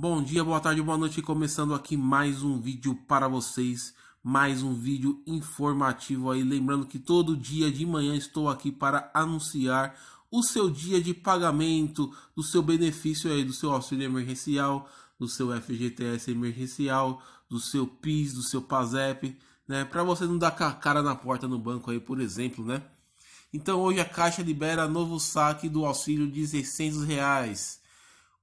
Bom dia, boa tarde, boa noite, começando aqui mais um vídeo para vocês, mais um vídeo informativo aí, lembrando que todo dia de manhã estou aqui para anunciar o seu dia de pagamento, do seu benefício aí, do seu auxílio emergencial, do seu FGTS emergencial, do seu PIS, do seu PASEP, né, para você não dar cara na porta no banco aí, por exemplo, né? Então hoje a Caixa libera novo saque do auxílio de 600 reais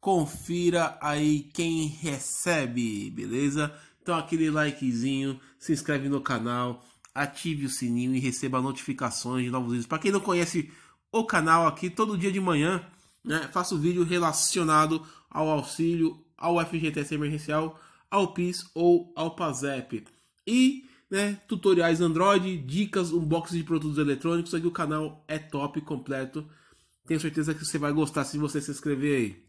confira aí quem recebe, beleza? Então aquele likezinho, se inscreve no canal, ative o sininho e receba notificações de novos vídeos. Para quem não conhece o canal aqui, todo dia de manhã, né, faço vídeo relacionado ao auxílio, ao FGTS emergencial, ao PIS ou ao PASEP. E né, tutoriais Android, dicas, unboxing de produtos eletrônicos. Aqui o canal é top, completo. Tenho certeza que você vai gostar se você se inscrever aí.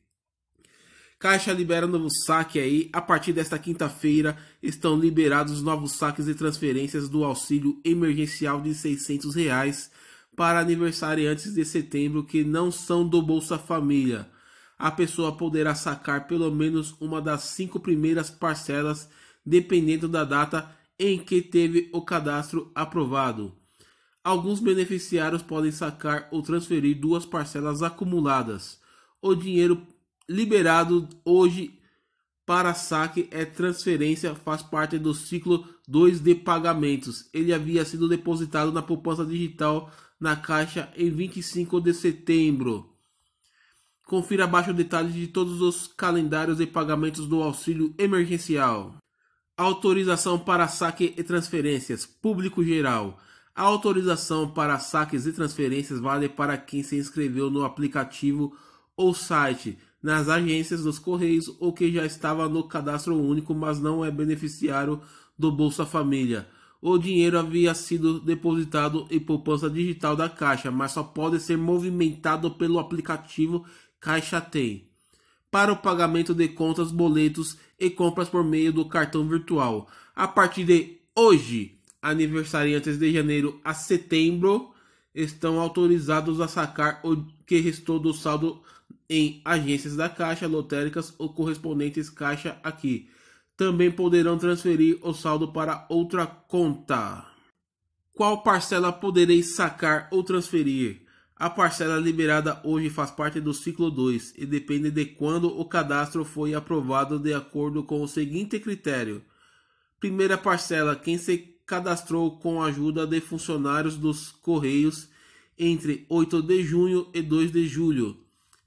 Caixa libera novo saque aí. A partir desta quinta-feira estão liberados novos saques e transferências do auxílio emergencial de R$ 600 reais para aniversariantes de setembro que não são do Bolsa Família. A pessoa poderá sacar pelo menos uma das cinco primeiras parcelas, dependendo da data em que teve o cadastro aprovado. Alguns beneficiários podem sacar ou transferir duas parcelas acumuladas. O dinheiro liberado hoje para saque é transferência, faz parte do ciclo 2 de pagamentos. Ele havia sido depositado na poupança digital na Caixa em 25 de setembro. Confira abaixo detalhes de todos os calendários de pagamentos do auxílio emergencial. Autorização para saque e transferências. Público geral. A autorização para saques e transferências vale para quem se inscreveu no aplicativo ou site nas agências dos Correios ou que já estava no cadastro único, mas não é beneficiário do Bolsa Família. O dinheiro havia sido depositado em poupança digital da Caixa, mas só pode ser movimentado pelo aplicativo Caixa Tem para o pagamento de contas, boletos e compras por meio do cartão virtual. A partir de hoje, aniversariantes de janeiro a setembro estão autorizados a sacar o que restou do saldo em agências da Caixa, lotéricas ou correspondentes Caixa aqui. Também poderão transferir o saldo para outra conta. Qual parcela poderei sacar ou transferir? A parcela liberada hoje faz parte do ciclo 2 e depende de quando o cadastro foi aprovado de acordo com o seguinte critério. Primeira parcela, quem se cadastrou com a ajuda de funcionários dos Correios entre 8 de junho e 2 de julho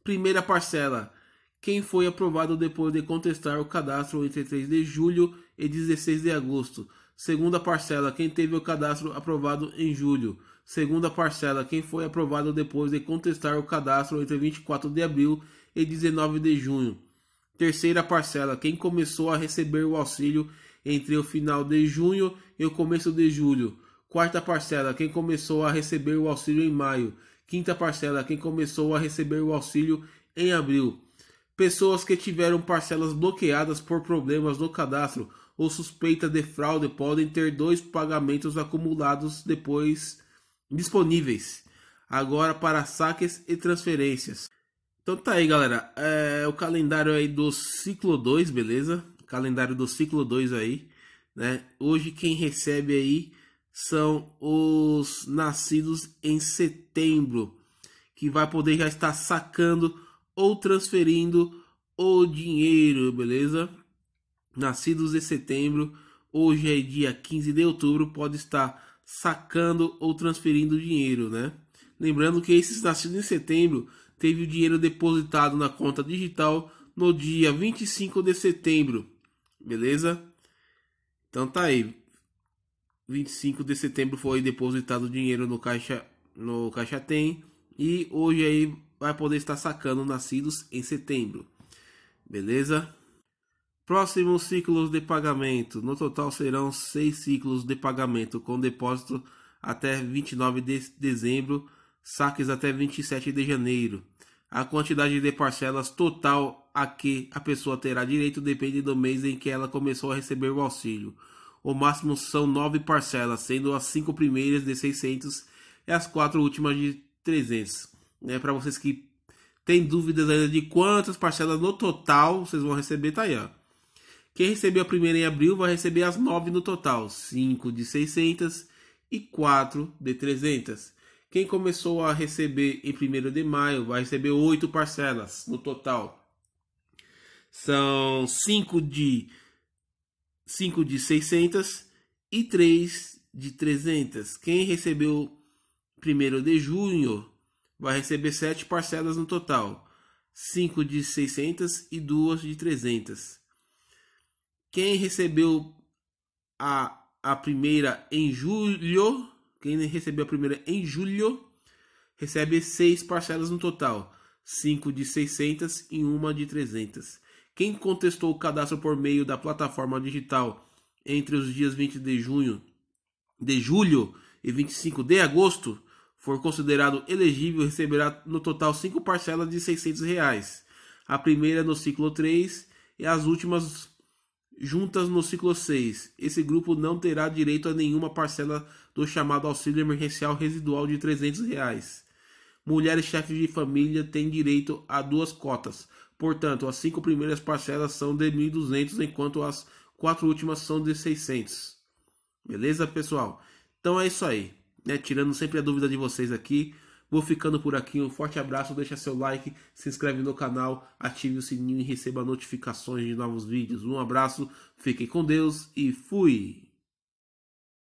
primeira parcela. Quem foi aprovado depois de contestar o cadastro entre 3 de julho e 16 de agosto. Segunda parcela, quem teve o cadastro aprovado em julho. Segunda parcela, quem foi aprovado depois de contestar o cadastro entre 24 de abril e 19 de junho. Terceira parcela, quem começou a receber o auxílio entre o final de junho e o começo de julho. Quarta parcela, quem começou a receber o auxílio em maio quinta parcela, quem começou a receber o auxílio em abril. Pessoas que tiveram parcelas bloqueadas por problemas no cadastro ou suspeita de fraude podem ter dois pagamentos acumulados depois disponíveis. Agora para saques e transferências. Então tá aí, galera. É, o calendário aí do ciclo 2, beleza? Calendário do ciclo 2 aí, né? Hoje quem recebe aí são os nascidos em setembro, que vai poder já estar sacando ou transferindo o dinheiro, beleza? Nascidos em setembro, hoje é dia 15 de outubro, pode estar sacando ou transferindo dinheiro, né? Lembrando que esses nascidos em setembro teve o dinheiro depositado na conta digital no dia 25 de setembro, beleza? Então tá aí, 25 de setembro foi depositado o dinheiro no caixa no caixa tem e hoje aí vai poder estar sacando nascidos em setembro. Beleza? Próximos ciclos de pagamento. No total serão seis ciclos de pagamento com depósito até 29 de dezembro, saques até 27 de janeiro. A quantidade de parcelas total a que a pessoa terá direito depende do mês em que ela começou a receber o auxílio. O máximo são nove parcelas, sendo as cinco primeiras de 600 e as quatro últimas de 300. É para vocês que têm dúvidas ainda de quantas parcelas no total vocês vão receber, tá aí, ó. Quem recebeu a primeira em abril vai receber as nove no total, cinco de 600 e quatro de 300. Quem começou a receber em 1 de maio vai receber oito parcelas no total. São cinco de 5 de 600 e 3 de 300. Quem recebeu primeiro de junho vai receber 7 parcelas no total: 5 de 600 e 2 de 300. Quem recebeu a, a primeira em julho, quem recebeu a primeira em julho, recebe 6 parcelas no total: 5 de 600 e 1 de 300. Quem contestou o cadastro por meio da plataforma digital entre os dias 20 de junho de julho e 25 de agosto for considerado elegível receberá no total cinco parcelas de R$ 600. Reais. A primeira no ciclo 3 e as últimas juntas no ciclo 6. Esse grupo não terá direito a nenhuma parcela do chamado auxílio emergencial residual de R$ 300. Reais mulheres chefes de família têm direito a duas cotas. Portanto, as cinco primeiras parcelas são de 1.200, enquanto as quatro últimas são de 600. Beleza, pessoal? Então é isso aí. Né? Tirando sempre a dúvida de vocês aqui. Vou ficando por aqui. Um forte abraço. Deixa seu like, se inscreve no canal, ative o sininho e receba notificações de novos vídeos. Um abraço, fiquem com Deus e fui!